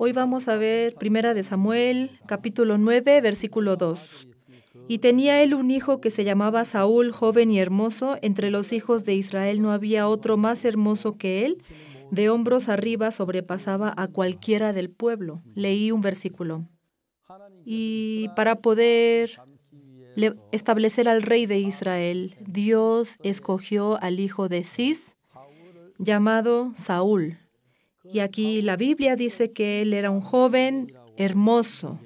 Hoy vamos a ver Primera de Samuel, capítulo 9, versículo 2. Y tenía él un hijo que se llamaba Saúl, joven y hermoso. Entre los hijos de Israel no había otro más hermoso que él. De hombros arriba sobrepasaba a cualquiera del pueblo. Leí un versículo. Y para poder establecer al rey de Israel, Dios escogió al hijo de Cis, llamado Saúl. Y aquí la Biblia dice que él era un joven hermoso.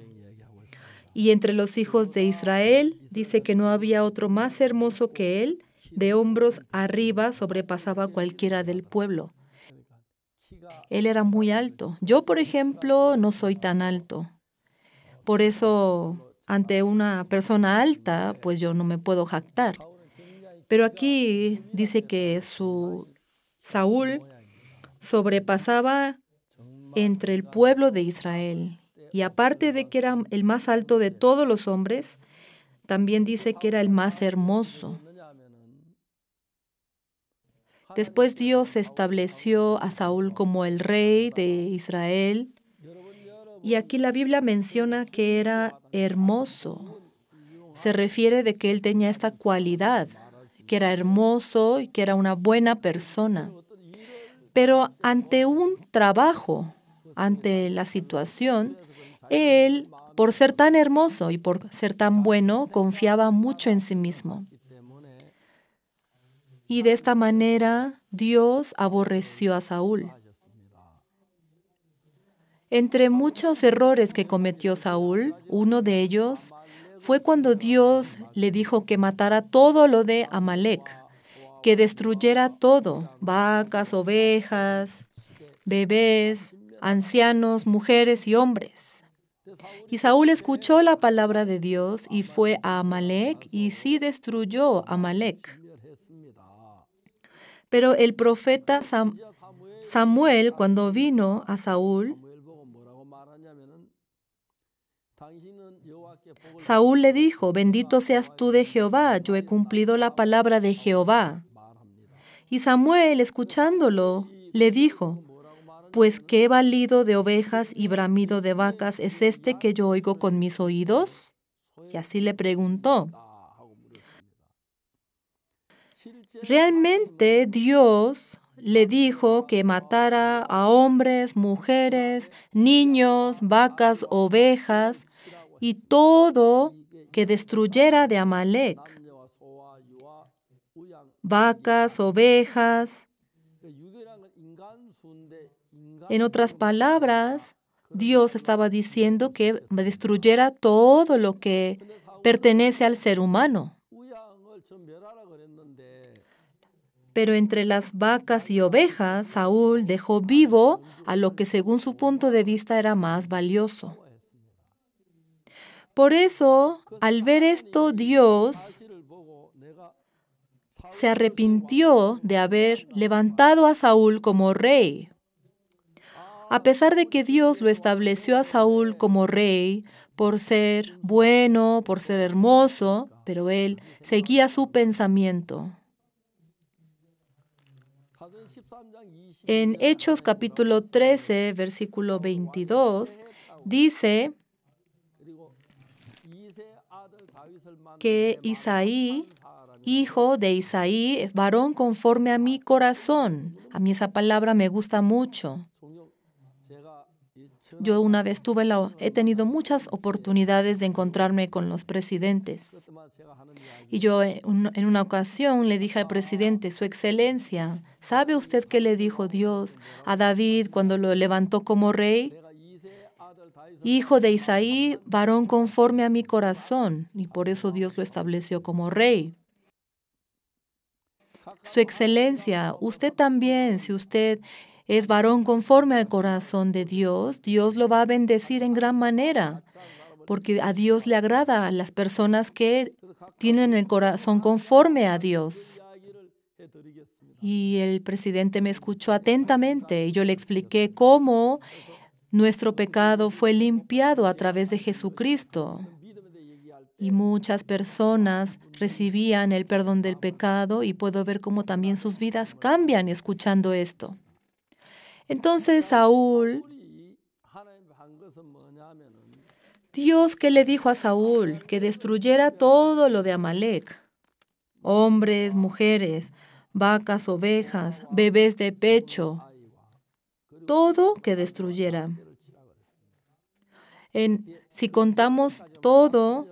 Y entre los hijos de Israel dice que no había otro más hermoso que él, de hombros arriba sobrepasaba cualquiera del pueblo. Él era muy alto. Yo, por ejemplo, no soy tan alto. Por eso, ante una persona alta, pues yo no me puedo jactar. Pero aquí dice que su Saúl sobrepasaba entre el pueblo de Israel. Y aparte de que era el más alto de todos los hombres, también dice que era el más hermoso. Después Dios estableció a Saúl como el rey de Israel. Y aquí la Biblia menciona que era hermoso. Se refiere de que él tenía esta cualidad, que era hermoso y que era una buena persona. Pero ante un trabajo, ante la situación, él, por ser tan hermoso y por ser tan bueno, confiaba mucho en sí mismo. Y de esta manera Dios aborreció a Saúl. Entre muchos errores que cometió Saúl, uno de ellos fue cuando Dios le dijo que matara todo lo de Amalek que destruyera todo, vacas, ovejas, bebés, ancianos, mujeres y hombres. Y Saúl escuchó la palabra de Dios y fue a Amalek y sí destruyó a Amalek. Pero el profeta Samuel, cuando vino a Saúl, Saúl le dijo, bendito seas tú de Jehová, yo he cumplido la palabra de Jehová. Y Samuel, escuchándolo, le dijo, Pues qué balido de ovejas y bramido de vacas es este que yo oigo con mis oídos? Y así le preguntó. Realmente Dios le dijo que matara a hombres, mujeres, niños, vacas, ovejas y todo que destruyera de Amalek vacas, ovejas. En otras palabras, Dios estaba diciendo que destruyera todo lo que pertenece al ser humano. Pero entre las vacas y ovejas, Saúl dejó vivo a lo que según su punto de vista era más valioso. Por eso, al ver esto, Dios se arrepintió de haber levantado a Saúl como rey. A pesar de que Dios lo estableció a Saúl como rey por ser bueno, por ser hermoso, pero él seguía su pensamiento. En Hechos capítulo 13, versículo 22, dice que Isaí hijo de Isaí, varón conforme a mi corazón. A mí esa palabra me gusta mucho. Yo una vez tuve la, he tenido muchas oportunidades de encontrarme con los presidentes. Y yo eh, en una ocasión le dije al presidente, Su Excelencia, ¿sabe usted qué le dijo Dios a David cuando lo levantó como rey? Hijo de Isaí, varón conforme a mi corazón, y por eso Dios lo estableció como rey. Su excelencia, usted también, si usted es varón conforme al corazón de Dios, Dios lo va a bendecir en gran manera, porque a Dios le agrada a las personas que tienen el corazón conforme a Dios. Y el presidente me escuchó atentamente y yo le expliqué cómo nuestro pecado fue limpiado a través de Jesucristo y muchas personas recibían el perdón del pecado y puedo ver cómo también sus vidas cambian escuchando esto. Entonces Saúl, Dios que le dijo a Saúl que destruyera todo lo de Amalek, hombres, mujeres, vacas, ovejas, bebés de pecho, todo que destruyera. En, si contamos todo,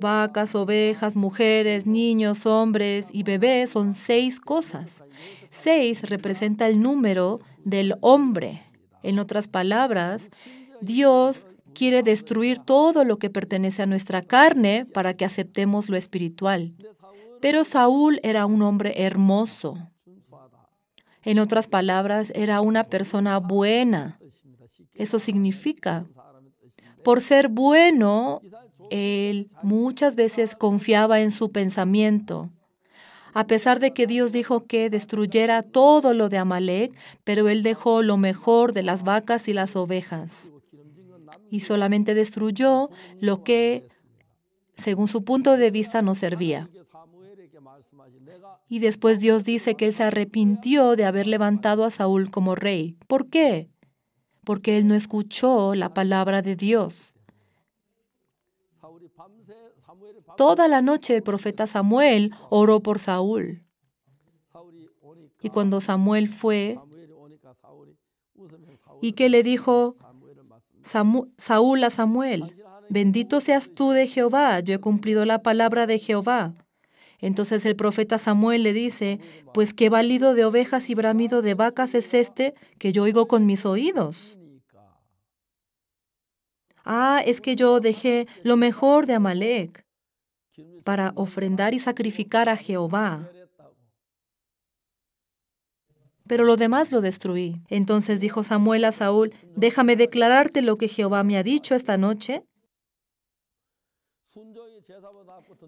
Vacas, ovejas, mujeres, niños, hombres y bebés son seis cosas. Seis representa el número del hombre. En otras palabras, Dios quiere destruir todo lo que pertenece a nuestra carne para que aceptemos lo espiritual. Pero Saúl era un hombre hermoso. En otras palabras, era una persona buena. Eso significa por ser bueno, él muchas veces confiaba en su pensamiento. A pesar de que Dios dijo que destruyera todo lo de Amalek, pero él dejó lo mejor de las vacas y las ovejas. Y solamente destruyó lo que, según su punto de vista, no servía. Y después Dios dice que él se arrepintió de haber levantado a Saúl como rey. ¿Por qué? porque él no escuchó la palabra de Dios. Toda la noche el profeta Samuel oró por Saúl. Y cuando Samuel fue y que le dijo Saúl a Samuel, bendito seas tú de Jehová, yo he cumplido la palabra de Jehová. Entonces el profeta Samuel le dice, pues qué válido de ovejas y bramido de vacas es este que yo oigo con mis oídos. Ah, es que yo dejé lo mejor de Amalek para ofrendar y sacrificar a Jehová. Pero lo demás lo destruí. Entonces dijo Samuel a Saúl, déjame declararte lo que Jehová me ha dicho esta noche.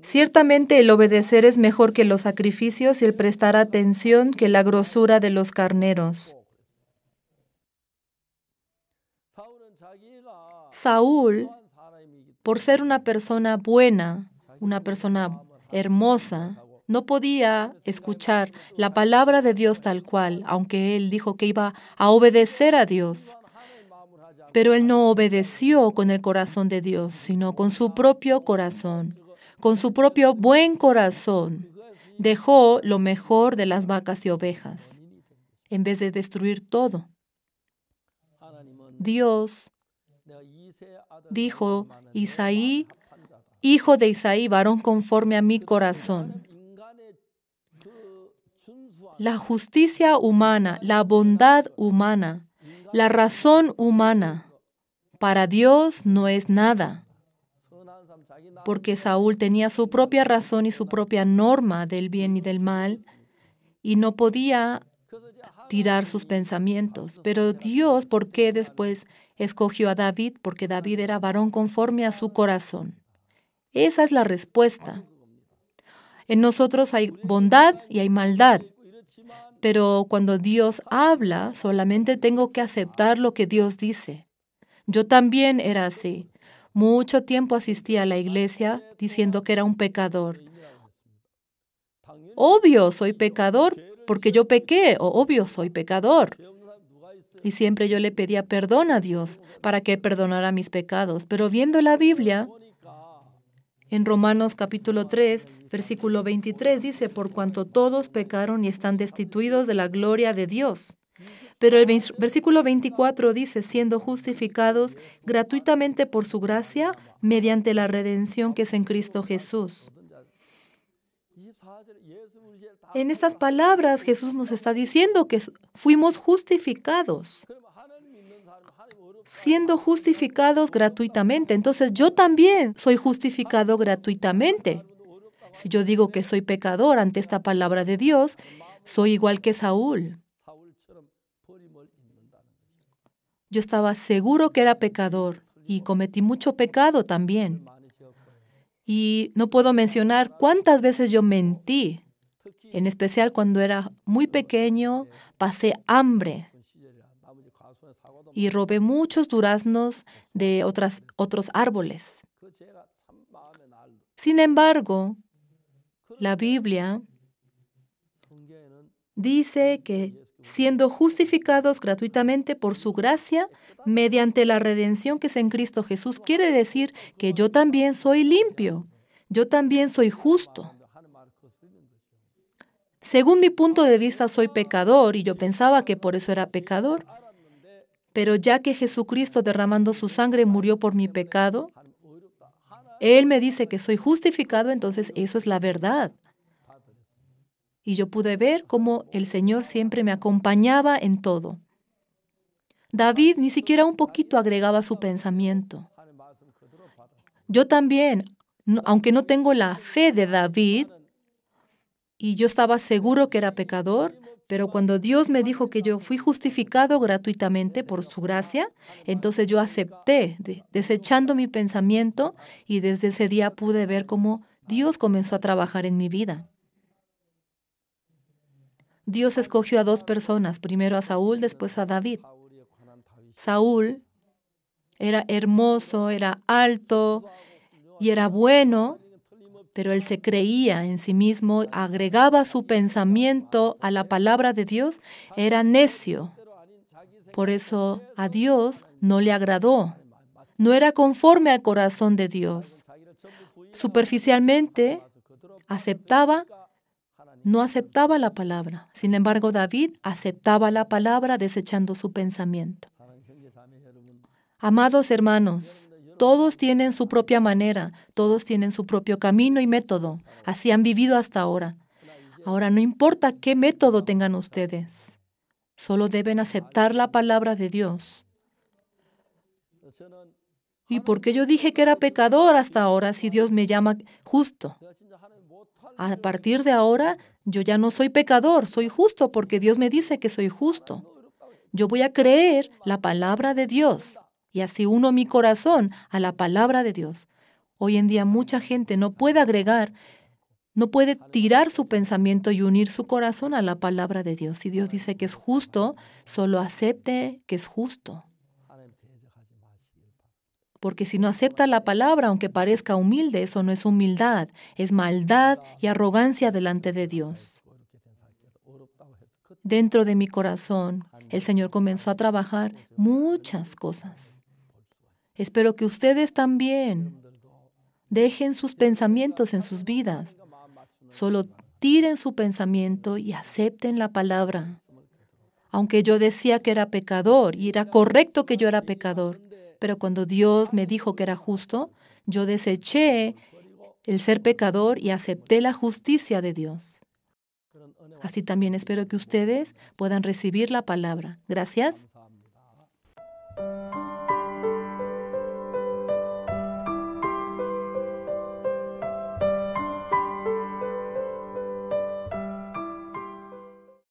Ciertamente el obedecer es mejor que los sacrificios y el prestar atención que la grosura de los carneros. Saúl, por ser una persona buena, una persona hermosa, no podía escuchar la palabra de Dios tal cual, aunque él dijo que iba a obedecer a Dios. Pero él no obedeció con el corazón de Dios, sino con su propio corazón, con su propio buen corazón. Dejó lo mejor de las vacas y ovejas, en vez de destruir todo. Dios dijo, Isaí, hijo de Isaí, varón conforme a mi corazón. La justicia humana, la bondad humana, la razón humana para Dios no es nada, porque Saúl tenía su propia razón y su propia norma del bien y del mal, y no podía tirar sus pensamientos. Pero Dios, ¿por qué después escogió a David? Porque David era varón conforme a su corazón. Esa es la respuesta. En nosotros hay bondad y hay maldad. Pero cuando Dios habla, solamente tengo que aceptar lo que Dios dice. Yo también era así. Mucho tiempo asistí a la iglesia diciendo que era un pecador. Obvio, soy pecador porque yo pequé, o obvio, soy pecador. Y siempre yo le pedía perdón a Dios para que perdonara mis pecados. Pero viendo la Biblia, en Romanos capítulo 3, versículo 23 dice, por cuanto todos pecaron y están destituidos de la gloria de Dios. Pero el versículo 24 dice, siendo justificados gratuitamente por su gracia, mediante la redención que es en Cristo Jesús. En estas palabras Jesús nos está diciendo que fuimos justificados, siendo justificados gratuitamente. Entonces yo también soy justificado gratuitamente. Si yo digo que soy pecador ante esta palabra de Dios, soy igual que Saúl. Yo estaba seguro que era pecador y cometí mucho pecado también. Y no puedo mencionar cuántas veces yo mentí. En especial cuando era muy pequeño, pasé hambre y robé muchos duraznos de otros árboles. Sin embargo, la Biblia dice que siendo justificados gratuitamente por su gracia mediante la redención que es en Cristo Jesús, quiere decir que yo también soy limpio, yo también soy justo. Según mi punto de vista soy pecador y yo pensaba que por eso era pecador, pero ya que Jesucristo derramando su sangre murió por mi pecado, Él me dice que soy justificado, entonces eso es la verdad y yo pude ver cómo el Señor siempre me acompañaba en todo. David ni siquiera un poquito agregaba su pensamiento. Yo también, aunque no tengo la fe de David, y yo estaba seguro que era pecador, pero cuando Dios me dijo que yo fui justificado gratuitamente por su gracia, entonces yo acepté, desechando mi pensamiento, y desde ese día pude ver cómo Dios comenzó a trabajar en mi vida. Dios escogió a dos personas, primero a Saúl, después a David. Saúl era hermoso, era alto y era bueno, pero él se creía en sí mismo, agregaba su pensamiento a la palabra de Dios, era necio. Por eso a Dios no le agradó. No era conforme al corazón de Dios. Superficialmente aceptaba no aceptaba la palabra. Sin embargo, David aceptaba la palabra desechando su pensamiento. Amados hermanos, todos tienen su propia manera, todos tienen su propio camino y método. Así han vivido hasta ahora. Ahora no importa qué método tengan ustedes, solo deben aceptar la palabra de Dios. ¿Y por qué yo dije que era pecador hasta ahora si Dios me llama justo? A partir de ahora, yo ya no soy pecador, soy justo porque Dios me dice que soy justo. Yo voy a creer la palabra de Dios y así uno mi corazón a la palabra de Dios. Hoy en día mucha gente no puede agregar, no puede tirar su pensamiento y unir su corazón a la palabra de Dios. Si Dios dice que es justo, solo acepte que es justo porque si no acepta la palabra, aunque parezca humilde, eso no es humildad, es maldad y arrogancia delante de Dios. Dentro de mi corazón, el Señor comenzó a trabajar muchas cosas. Espero que ustedes también dejen sus pensamientos en sus vidas. Solo tiren su pensamiento y acepten la palabra. Aunque yo decía que era pecador y era correcto que yo era pecador, pero cuando Dios me dijo que era justo, yo deseché el ser pecador y acepté la justicia de Dios. Así también espero que ustedes puedan recibir la palabra. Gracias.